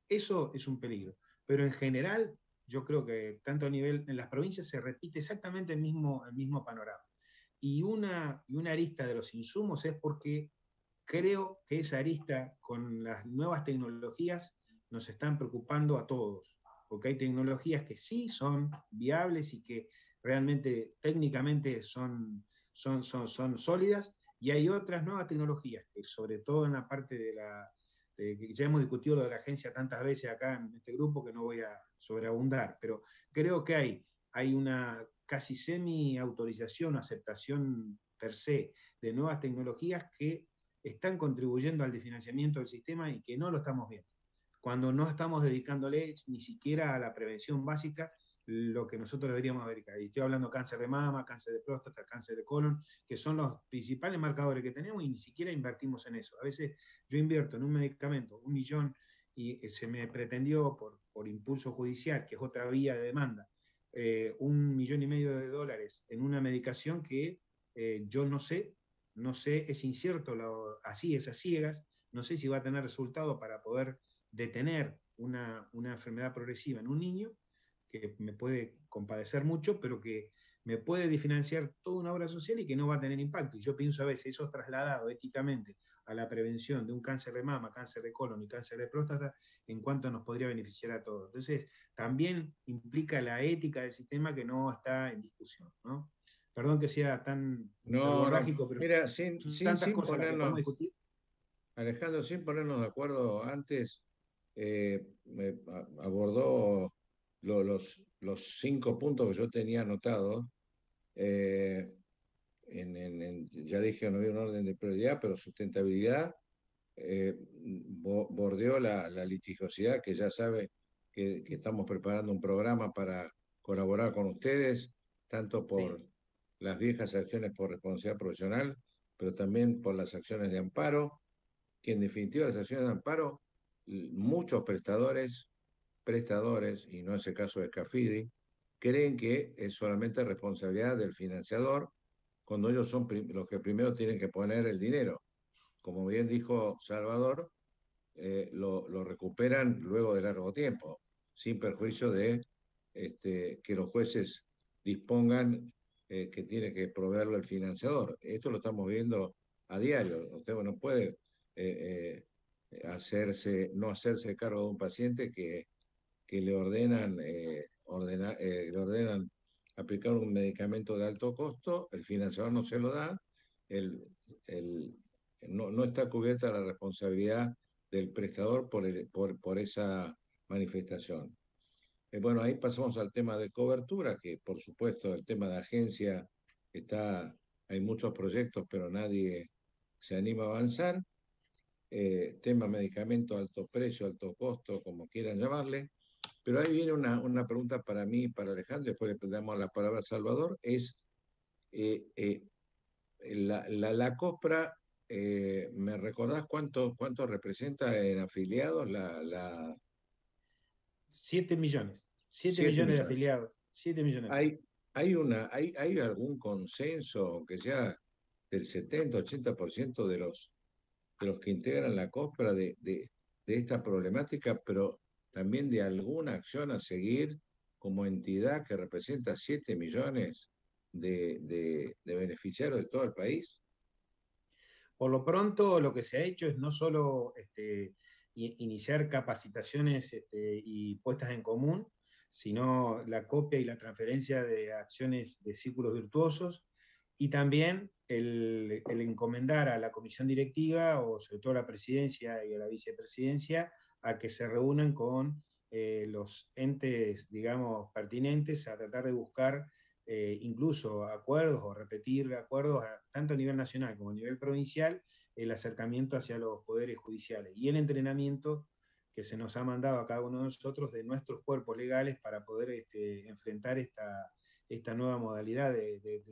Eso es un peligro. Pero en general, yo creo que tanto a nivel en las provincias se repite exactamente el mismo, panorama. Y una, y una arista de los insumos es porque creo que esa arista con las nuevas tecnologías nos están preocupando a todos porque hay tecnologías que sí son viables y que realmente técnicamente son, son, son, sólidas, y hay otras nuevas tecnologías, que sobre todo en la parte de la, que ya hemos discutido lo de la agencia tantas veces acá en este grupo que no voy a sobreabundar, pero creo que hay, hay una casi semi-autorización o aceptación per se de nuevas tecnologías que están contribuyendo al desfinanciamiento del sistema y que no lo estamos viendo cuando no estamos dedicándole ni siquiera a la prevención básica lo que nosotros deberíamos dedicar. Y estoy hablando cáncer de mama, cáncer de próstata, cáncer de colon, que son los principales marcadores que tenemos y ni siquiera invertimos en eso. A veces yo invierto en un medicamento un millón y eh, se me pretendió por, por impulso judicial, que es otra vía de demanda, eh, un millón y medio de dólares en una medicación que eh, yo no sé, no sé, es incierto, así esas ciegas, no sé si va a tener resultado para poder detener una, una enfermedad progresiva en un niño, que me puede compadecer mucho, pero que me puede desfinanciar toda una obra social y que no va a tener impacto. Y yo pienso a veces, eso trasladado éticamente a la prevención de un cáncer de mama, cáncer de colon y cáncer de próstata, en cuanto nos podría beneficiar a todos. Entonces, también implica la ética del sistema que no está en discusión, Perdón que sea tan no, pero mira, sin, ponernos, Alejandro, sin ponernos de acuerdo antes, eh, abordó los, los, cinco puntos que yo tenía anotados. Eh, en, ya dije no había un orden de prioridad, pero sustentabilidad eh, bordeó la, litigiosidad, que ya sabe que, estamos preparando un programa para colaborar con ustedes, tanto por las viejas acciones por responsabilidad profesional, pero también por las acciones de amparo, que en definitiva las acciones de amparo muchos prestadores, prestadores, y no es el caso de Scafidi, creen que es solamente responsabilidad del financiador cuando ellos son los que primero tienen que poner el dinero. Como bien dijo Salvador, eh, lo, recuperan luego de largo tiempo, sin perjuicio de este, que los jueces dispongan eh, que tiene que proveerlo el financiador. Esto lo estamos viendo a diario. Usted no puede eh, eh, hacerse, no hacerse cargo de un paciente que, que le ordenan, eh, eh, le ordenan aplicar un medicamento de alto costo, el financiador no se lo da, el, no, está cubierta la responsabilidad del prestador por, por, esa manifestación. bueno, ahí pasamos al tema de cobertura, que por supuesto el tema de agencia está, hay muchos proyectos, pero nadie se anima a avanzar. Eh, tema medicamento, alto precio, alto costo, como quieran llamarle. Pero ahí viene una, una pregunta para mí para Alejandro, después le damos la palabra a Salvador, es eh, eh, la, la, ¿me recordás cuánto, representa en afiliados la... la... 7 millones, 7, millones, de afiliados, millones. Hay, hay, una, hay, hay algún consenso, que sea del 70, 80% de los de los que integran la compra de, de, esta problemática, pero también de alguna acción a seguir como entidad que representa 7 millones de, de, beneficiarios de todo el país? Por lo pronto, lo que se ha hecho es no solo este, iniciar capacitaciones este, y puestas en común, sino la copia y la transferencia de acciones de círculos virtuosos y también el, encomendar a la comisión directiva o sobre todo a la presidencia y a la vicepresidencia a que se reúnan con eh, los entes, digamos, pertinentes a tratar de buscar eh, incluso acuerdos o repetir acuerdos tanto a nivel nacional como a nivel provincial el acercamiento hacia los poderes judiciales y el entrenamiento que se nos ha mandado a cada uno de nosotros de nuestros cuerpos legales para poder este, enfrentar esta, esta nueva modalidad, de,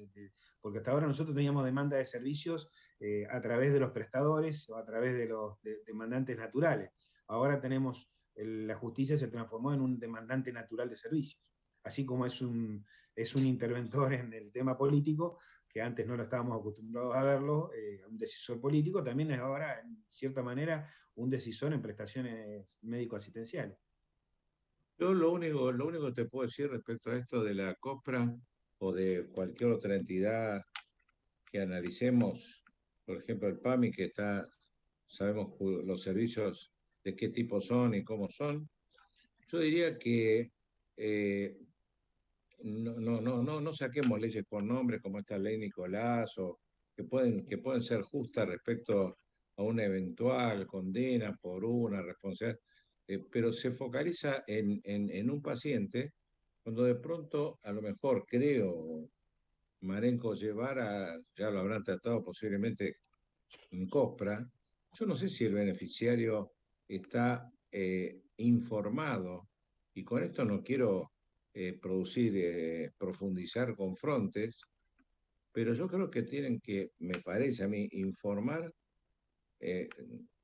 porque hasta ahora nosotros teníamos demanda de servicios eh, a través de los prestadores o a través de los demandantes naturales. Ahora tenemos, la justicia se transformó en un demandante natural de servicios, así como es un, es un interventor en el tema político, que antes no lo estábamos acostumbrados a verlo, eh, un decisor político, también es ahora, en cierta manera, un decisor en prestaciones médico-asistenciales. Yo lo único, lo único que te puedo decir respecto a esto de la COPRA o de cualquier otra entidad que analicemos, por ejemplo el PAMI, que está, sabemos los servicios de qué tipo son y cómo son, yo diría que eh, no, no, no, no, saquemos leyes por nombres como esta ley Nicolás o que pueden, que pueden ser justas respecto a una eventual condena por una responsabilidad. Eh, pero se focaliza en, un paciente, cuando de pronto, a lo mejor, creo, Marenco Llevara, ya lo habrán tratado posiblemente en copra yo no sé si el beneficiario está eh, informado, y con esto no quiero eh, producir, profundizar confrontes, pero yo creo que tienen que, me parece a mí, informar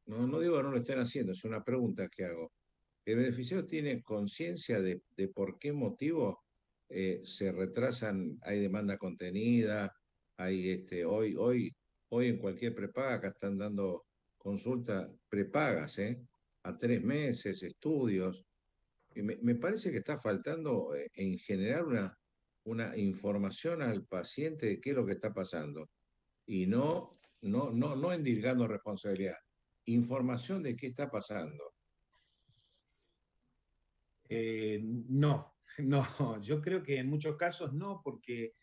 no, no digo que no lo estén haciendo, es una pregunta que hago. ¿El beneficiario tiene conciencia de, por qué motivo eh, se retrasan? Hay demanda contenida, hay este, hoy, hoy, hoy en cualquier prepaga acá están dando consultas prepagas, ¿eh? a tres meses, estudios. Y me, parece que está faltando eh, en generar una, una información al paciente de qué es lo que está pasando y no, no, no, no endilgando responsabilidad información de qué está pasando? Eh, no, no, yo creo que en muchos casos no, porque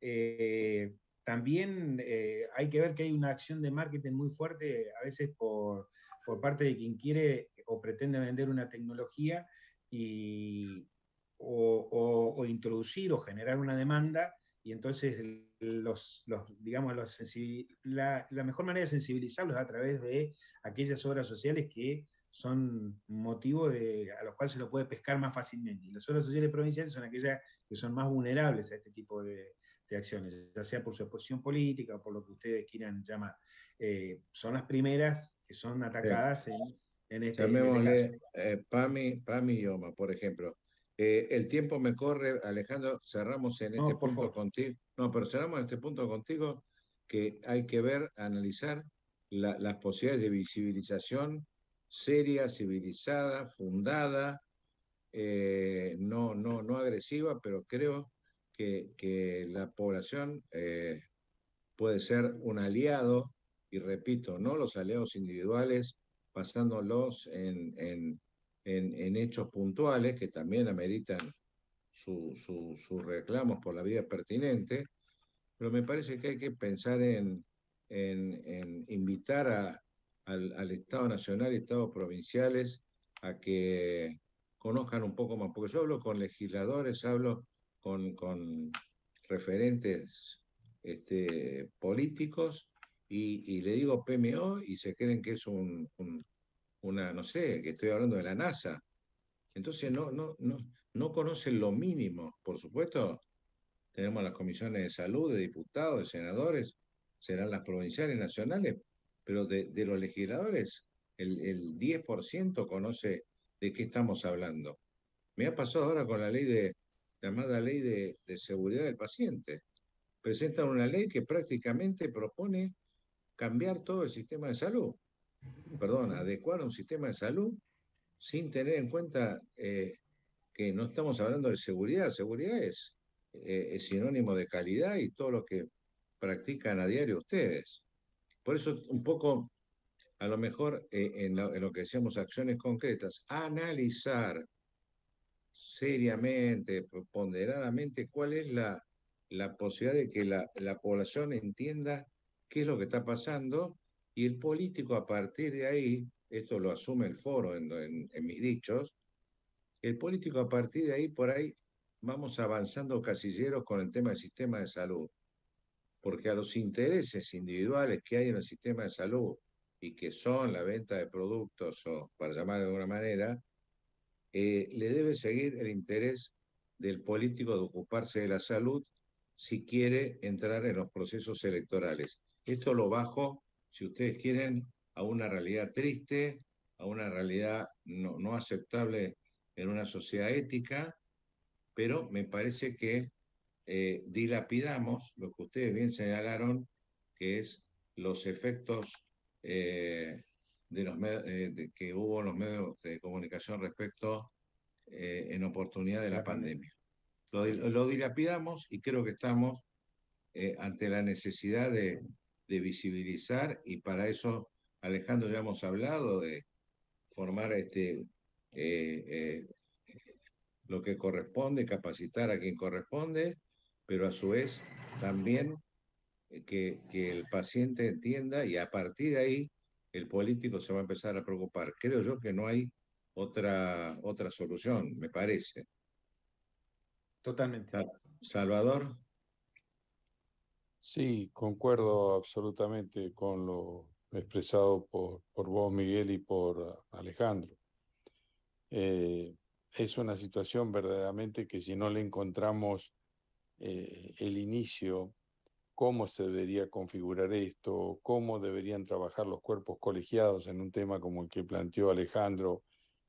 eh, también eh, hay que ver que hay una acción de marketing muy fuerte a veces por, por parte de quien quiere o pretende vender una tecnología y, o introducir o generar una demanda y entonces los, digamos, los la, mejor manera de sensibilizarlos a través de aquellas obras sociales que son motivo de, a los cuales se lo puede pescar más fácilmente. Y las obras sociales provinciales son aquellas que son más vulnerables a este tipo de, acciones, ya sea por su exposición política o por lo que ustedes quieran llamar. Eh, son las primeras que son atacadas en, en este, este Llamémosle, eh, Pami, Pami por ejemplo. Eh, el tiempo me corre, Alejandro, cerramos en este punto contigo. No, pero cerramos en este punto contigo que hay que ver, analizar las posibilidades de visibilización seria, civilizada, fundada, eh, no, no, no agresiva, pero creo que, que la población eh, puede ser un aliado, y repito, no los aliados individuales, pasándolos en, en, en, hechos puntuales que también ameritan sus reclamos por la vida pertinente, pero me parece que hay que pensar en, invitar al, Estado Nacional y Estados provinciales a que conozcan un poco más, porque yo hablo con legisladores, hablo con, referentes este, políticos y, le digo PMO y se creen que es un, una, no sé, que estoy hablando de la NASA. Entonces no, no, no, no conocen lo mínimo. Por supuesto, tenemos las comisiones de salud, de diputados, de senadores, serán las provinciales, nacionales, pero de, los legisladores, el, 10% conoce de qué estamos hablando. Me ha pasado ahora con la ley de, llamada ley de, de seguridad del paciente. Presentan una ley que prácticamente propone cambiar todo el sistema de salud perdón, adecuar un sistema de salud sin tener en cuenta eh, que no estamos hablando de seguridad. Seguridad eh, es, sinónimo de calidad y todo lo que practican a diario ustedes. Por eso un poco, a lo mejor eh, en, lo, que decíamos acciones concretas, analizar seriamente, ponderadamente, cuál es la, posibilidad de que la, la, población entienda qué es lo que está pasando y el político a partir de ahí, esto lo asume el foro en, mis dichos, el político a partir de ahí, por ahí, vamos avanzando casilleros con el tema del sistema de salud. Porque a los intereses individuales que hay en el sistema de salud y que son la venta de productos, o para llamar de alguna manera, eh, le debe seguir el interés del político de ocuparse de la salud si quiere entrar en los procesos electorales. Esto lo bajo si ustedes quieren, a una realidad triste, a una realidad no, aceptable en una sociedad ética, pero me parece que eh, dilapidamos lo que ustedes bien señalaron, que es los efectos eh, de los eh, que hubo en los medios de comunicación respecto en oportunidad de la, pandemia. lo, dilapidamos y creo que estamos ante la necesidad de, de visibilizar y para eso, Alejandro, ya hemos hablado de formar este, eh, eh, lo que corresponde, capacitar a quien corresponde, pero a su vez también eh, que, que, el paciente entienda y a partir de ahí el político se va a empezar a preocupar. Creo yo que no hay otra, otra solución, me parece. Totalmente. Salvador. Sí, concuerdo absolutamente con lo expresado por, por vos, Miguel, y por Alejandro. Eh, es una situación verdaderamente que si no le encontramos eh, el inicio, cómo se debería configurar esto, cómo deberían trabajar los cuerpos colegiados en un tema como el que planteó Alejandro,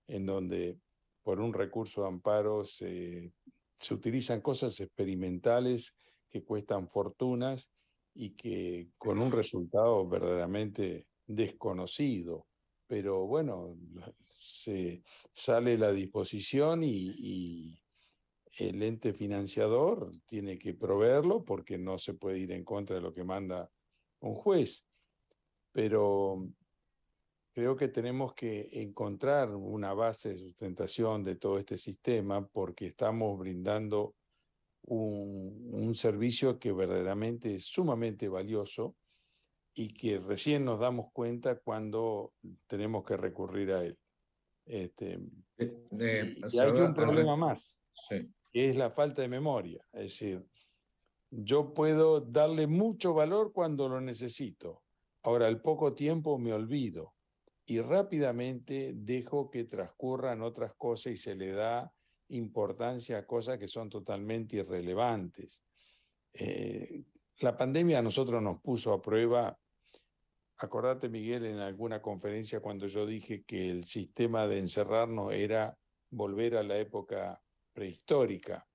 en donde por un recurso de amparo se, se utilizan cosas experimentales que cuestan fortunas y que con un resultado verdaderamente desconocido. Pero bueno, se sale la disposición y, y el ente financiador tiene que proveerlo porque no se puede ir en contra de lo que manda un juez. Pero creo que tenemos que encontrar una base de sustentación de todo este sistema porque estamos brindando un, servicio que verdaderamente es sumamente valioso y que recién nos damos cuenta cuando tenemos que recurrir a él. Este, eh, eh, hay un problema más, que es la falta de memoria. Es decir, yo puedo darle mucho valor cuando lo necesito. Ahora, al poco tiempo me olvido y rápidamente dejo que transcurran otras cosas y se le da importancia a cosas que son totalmente irrelevantes. Eh, la pandemia a nosotros nos puso a prueba, acordate Miguel en alguna conferencia cuando yo dije que el sistema de encerrarnos era volver a la época prehistórica,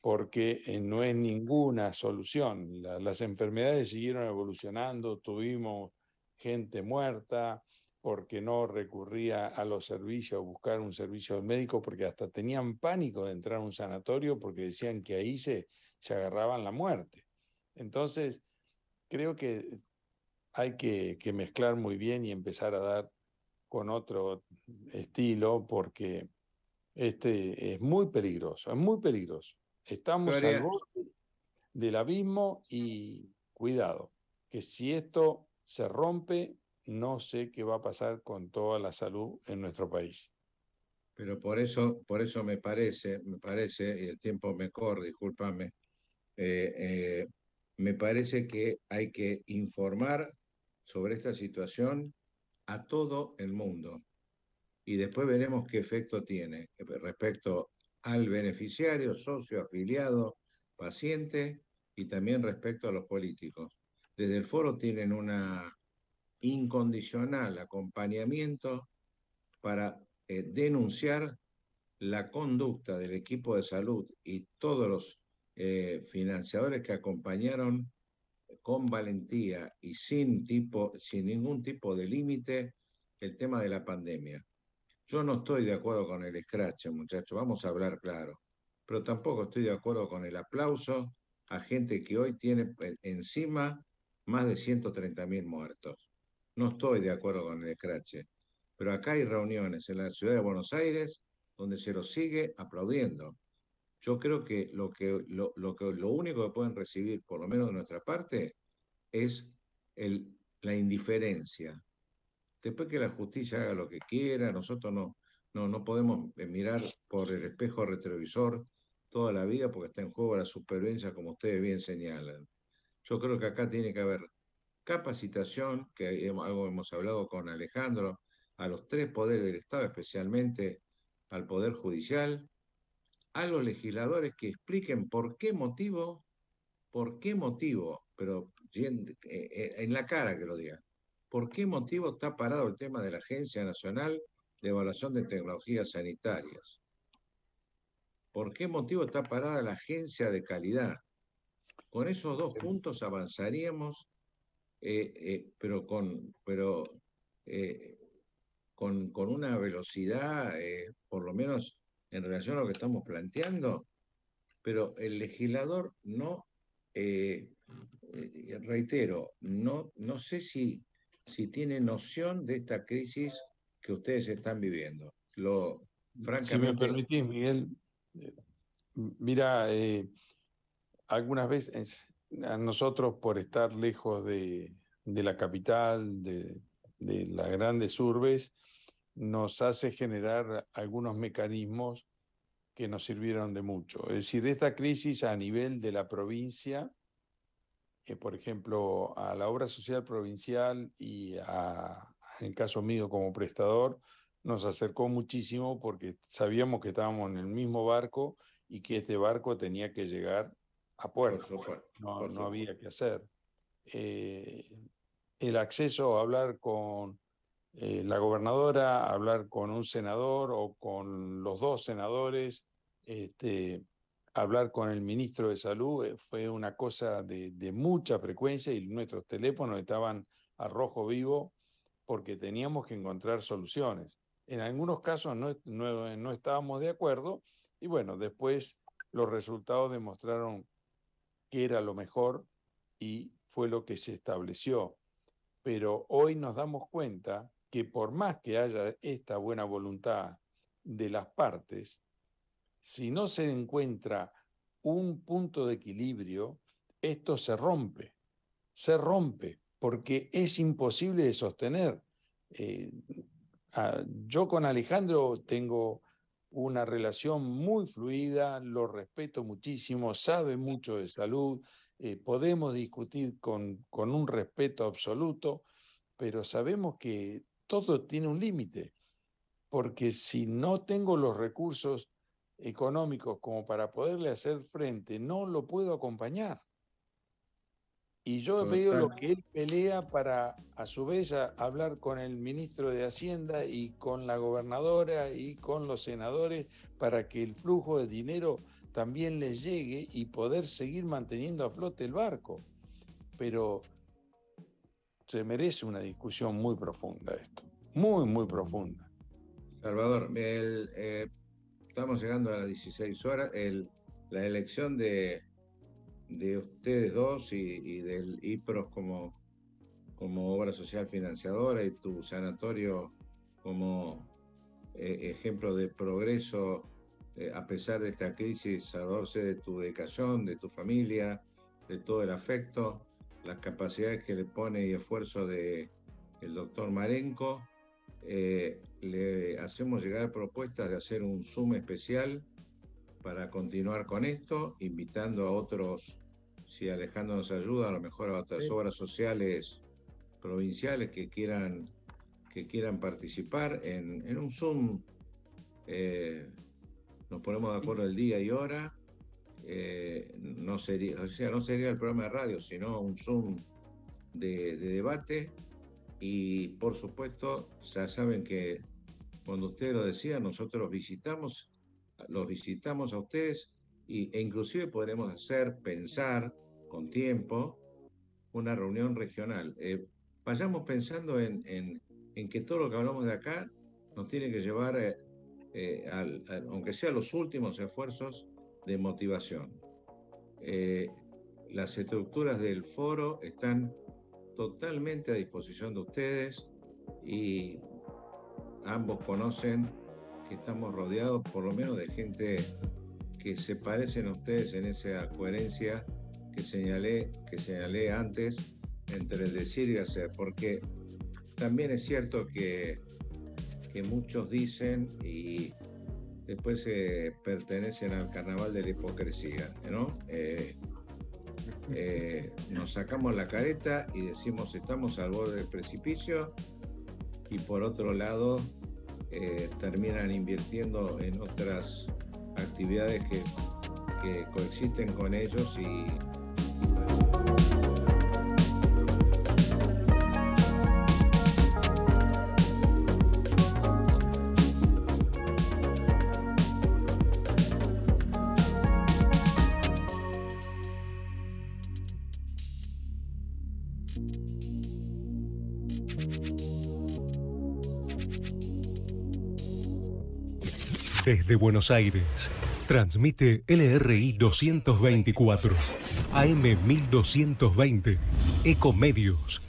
porque eh, no es ninguna solución. las enfermedades siguieron evolucionando, tuvimos gente muerta, porque no recurría a los servicios, a buscar un servicio médico, porque hasta tenían pánico de entrar a un sanatorio porque decían que ahí se, se agarraban la muerte. Entonces, creo que hay que, mezclar muy bien y empezar a dar con otro estilo, porque este es muy peligroso, es muy peligroso. Estamos al borde del abismo y cuidado, que si esto se rompe, no sé qué va a pasar con toda la salud en nuestro país. Pero por eso, por eso me parece, me parece, y el tiempo me corre, discúlpame, eh, eh, me parece que hay que informar sobre esta situación a todo el mundo. Y después veremos qué efecto tiene respecto al beneficiario, socio, afiliado, paciente y también respecto a los políticos. Desde el foro tienen una, incondicional acompañamiento para eh, denunciar la conducta del equipo de salud y todos los eh, financiadores que acompañaron con valentía y sin, tipo, sin ningún tipo de límite el tema de la pandemia. Yo no estoy de acuerdo con el escrache, muchachos, vamos a hablar claro, pero tampoco estoy de acuerdo con el aplauso a gente que hoy tiene eh, encima más de 130 mil muertos no estoy de acuerdo con el escrache, pero acá hay reuniones en la ciudad de Buenos Aires donde se lo sigue aplaudiendo. Yo creo que lo, que, lo, lo único que pueden recibir, por lo menos de nuestra parte, es el, la indiferencia. Después que la justicia haga lo que quiera, nosotros no, no, no podemos eh, mirar por el espejo retrovisor toda la vida porque está en juego la supervivencia, como ustedes bien señalan. Yo creo que acá tiene que haber capacitación, que algo hemos hablado con Alejandro, a los tres poderes del Estado, especialmente al Poder Judicial, a los legisladores que expliquen por qué motivo, por qué motivo, pero eh, eh, en la cara que lo digan, por qué motivo está parado el tema de la Agencia Nacional de Evaluación de Tecnologías Sanitarias. ¿Por qué motivo está parada la agencia de calidad? Con esos dos puntos avanzaríamos eh, eh, pero con, pero, eh, con, con, una velocidad, por lo menos en relación a lo que estamos planteando, pero el legislador no, reitero, no, no sé si, si tiene noción de esta crisis que ustedes están viviendo. Lo, Si me permitís, Miguel, mira, algunas veces a nosotros por estar lejos de, la capital, de, las grandes urbes, nos hace generar algunos mecanismos que nos sirvieron de mucho. Es decir, esta crisis a nivel de la provincia, eh, por ejemplo, a la obra social provincial y en el caso mío como prestador, nos acercó muchísimo porque sabíamos que estábamos en el mismo barco y que este barco tenía que llegar a no, había que hacer. Eh, el acceso a hablar con eh, la gobernadora, hablar con un senador o con los dos senadores, este, hablar con el ministro de Salud eh, fue una cosa de, mucha frecuencia y nuestros teléfonos estaban a rojo vivo porque teníamos que encontrar soluciones. En algunos casos no, no estábamos de acuerdo y bueno, después los resultados demostraron que era lo mejor y fue lo que se estableció. Pero hoy nos damos cuenta que por más que haya esta buena voluntad de las partes, si no se encuentra un punto de equilibrio, esto se rompe, se rompe, porque es imposible de sostener. Eh, yo con Alejandro tengo una relación muy fluida, lo respeto muchísimo, sabe mucho de salud, eh, podemos discutir con, con un respeto absoluto, pero sabemos que todo tiene un límite, porque si no tengo los recursos económicos como para poderle hacer frente, no lo puedo acompañar. Y yo veo lo que él pelea para, a su vez, hablar con el ministro de Hacienda y con la gobernadora y con los senadores para que el flujo de dinero también les llegue y poder seguir manteniendo a flote el barco. Pero se merece una discusión muy profunda esto, muy, muy profunda. Salvador, eh, estamos llegando a las 16 horas, la elección de de ustedes dos y, del IPROS como, como obra social financiadora y tu sanatorio como eh, ejemplo de progreso eh, a pesar de esta crisis, salvarse de tu dedicación, de tu familia, de todo el afecto, las capacidades que le pone y esfuerzo de el doctor Marenco. Eh, le hacemos llegar propuestas de hacer un Zoom especial para continuar con esto, invitando a otros si Alejandro nos ayuda, a lo mejor a otras obras sociales provinciales que quieran, que quieran participar en, un Zoom. Eh, nos ponemos de acuerdo el día y hora. Eh, no sería, o sea, no sería el programa de radio, sino un Zoom de, debate. Y por supuesto, ya saben que cuando ustedes lo decían, nosotros visitamos, los visitamos a ustedes e inclusive podremos hacer, pensar con tiempo, una reunión regional. Eh, vayamos pensando en, que todo lo que hablamos de acá nos tiene que llevar, eh, eh, aunque sea los últimos esfuerzos de motivación. las estructuras del foro están totalmente a disposición de ustedes y ambos conocen que estamos rodeados por lo menos de gente que se parecen ustedes en esa coherencia que señalé, que señalé antes entre decir y hacer, porque también es cierto que, que muchos dicen y después pertenecen al carnaval de la hipocresía, eh, eh, nos sacamos la careta y decimos estamos al borde del precipicio y por otro lado eh, terminan invirtiendo en otras actividades que, coexisten con ellos y Desde Buenos Aires, transmite LRI 224, AM 1220, Ecomedios